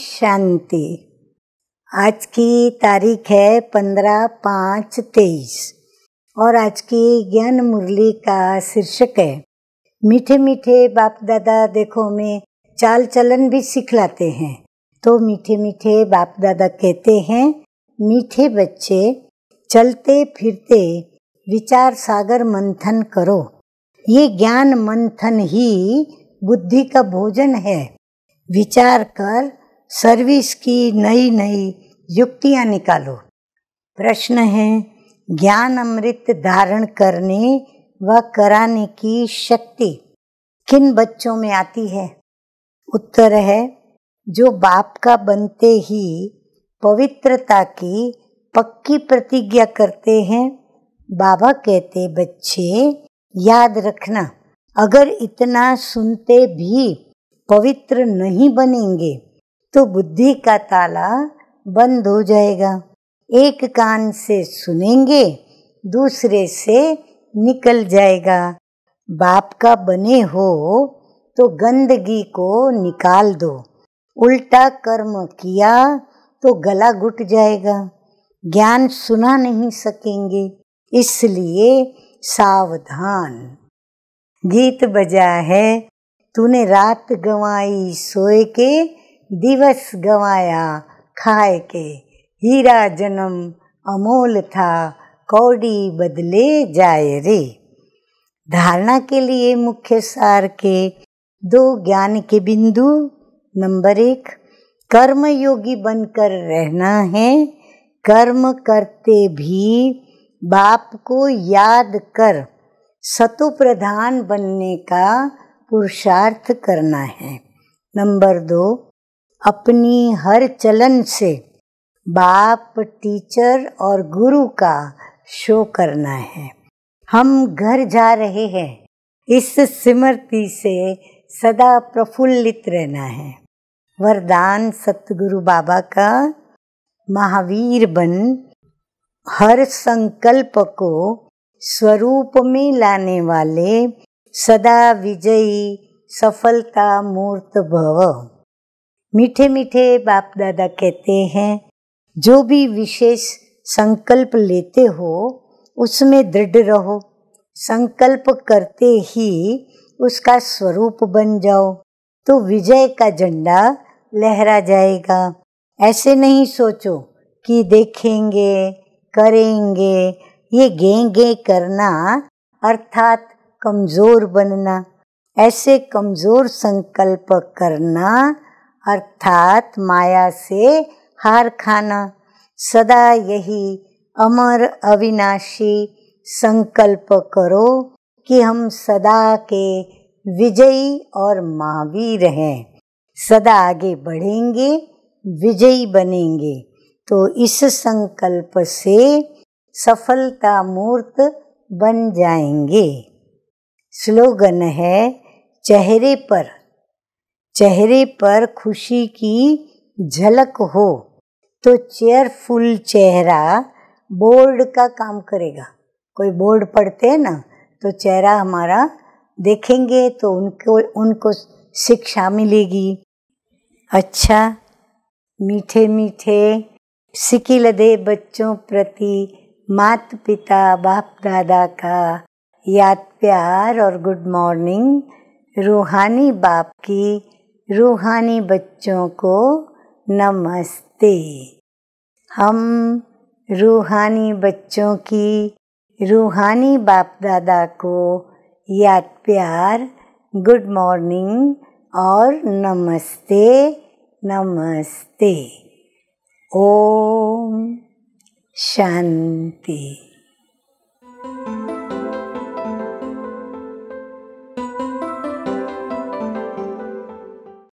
शांति आज की तारीख है पंद्रह पाँच तेईस और आज की ज्ञान मुरली का शीर्षक है मीठे मीठे बाप दादा देखो में चाल चलन भी सिखलाते हैं तो मीठे मीठे बाप दादा कहते हैं मीठे बच्चे चलते फिरते विचार सागर मंथन करो ये ज्ञान मंथन ही बुद्धि का भोजन है विचार कर सर्विस की नई नई युक्तियाँ निकालो प्रश्न है ज्ञान अमृत धारण करने व कराने की शक्ति किन बच्चों में आती है उत्तर है जो बाप का बनते ही पवित्रता की पक्की प्रतिज्ञा करते हैं बाबा कहते बच्चे याद रखना अगर इतना सुनते भी पवित्र नहीं बनेंगे तो बुद्धि का ताला बंद हो जाएगा एक कान से सुनेंगे दूसरे से निकल जाएगा बाप का बने हो तो गंदगी को निकाल दो उल्टा कर्म किया तो गला घुट जाएगा ज्ञान सुना नहीं सकेंगे इसलिए सावधान गीत बजा है तूने रात गवाई सोए के दिवस गंवाया खाए के हीरा जन्म अमोल था कौड़ी बदले जाए रे धारणा के लिए मुख्य सार के दो ज्ञान के बिंदु नंबर एक कर्म योगी बनकर रहना है कर्म करते भी बाप को याद कर सतु प्रधान बनने का पुरुषार्थ करना है नंबर दो अपनी हर चलन से बाप टीचर और गुरु का शो करना है हम घर जा रहे हैं इस स्मृति से सदा प्रफुल्लित रहना है वरदान सतगुरु बाबा का महावीर बन हर संकल्प को स्वरूप में लाने वाले सदा विजयी सफलता मूर्त भव मीठे मीठे बाप दादा कहते हैं जो भी विशेष संकल्प लेते हो उसमें दृढ़ रहो संकल्प करते ही उसका स्वरूप बन जाओ तो विजय का झंडा लहरा जाएगा ऐसे नहीं सोचो कि देखेंगे करेंगे ये गेंगे करना अर्थात कमज़ोर बनना ऐसे कमज़ोर संकल्प करना अर्थात माया से हार खाना सदा यही अमर अविनाशी संकल्प करो कि हम सदा के विजयी और महावीर हैं सदा आगे बढ़ेंगे विजयी बनेंगे तो इस संकल्प से सफलता मूर्त बन जाएंगे स्लोगन है चेहरे पर चेहरे पर खुशी की झलक हो तो चेयरफुल चेहरा बोर्ड का काम करेगा कोई बोर्ड पढ़ते हैं ना तो चेहरा हमारा देखेंगे तो उनको उनको शिक्षा मिलेगी अच्छा मीठे मीठे सिकिलदे बच्चों प्रति मात पिता बाप दादा का याद प्यार और गुड मॉर्निंग रूहानी बाप की रूहानी बच्चों को नमस्ते हम रूहानी बच्चों की रूहानी बाप दादा को याद प्यार गुड मॉर्निंग और नमस्ते नमस्ते ओम शांति